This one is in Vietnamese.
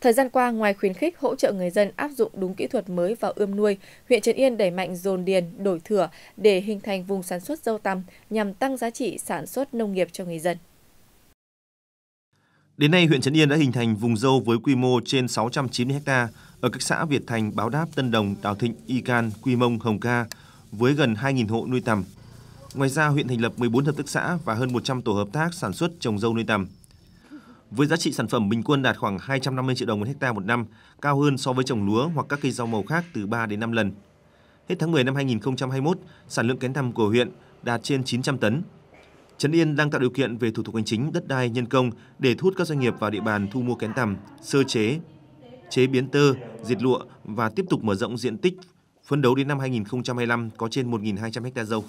Thời gian qua, ngoài khuyến khích hỗ trợ người dân áp dụng đúng kỹ thuật mới vào ươm nuôi, huyện Trấn Yên đẩy mạnh dồn điền, đổi thửa để hình thành vùng sản xuất dâu tằm nhằm tăng giá trị sản xuất nông nghiệp cho người dân. Đến nay, huyện Trấn Yên đã hình thành vùng dâu với quy mô trên 690 ha ở các xã Việt Thành, Báo Đáp, Tân Đồng, Đào Thịnh, Y Can, Quy Mông, Hồng Ca với gần 2.000 hộ nuôi tằm. Ngoài ra, huyện thành lập 14 hợp tác xã và hơn 100 tổ hợp tác sản xuất trồng dâu nuôi tằm với giá trị sản phẩm bình quân đạt khoảng 250 triệu đồng một hecta một năm, cao hơn so với trồng lúa hoặc các cây rau màu khác từ 3 đến 5 lần. Hết tháng 10 năm 2021, sản lượng kén tằm của huyện đạt trên 900 tấn. Trấn Yên đang tạo điều kiện về thủ tục hành chính, đất đai, nhân công để thu hút các doanh nghiệp vào địa bàn thu mua kén tằm, sơ chế, chế biến tơ, diệt lụa và tiếp tục mở rộng diện tích, phấn đấu đến năm 2025 có trên 1.200 ha dâu.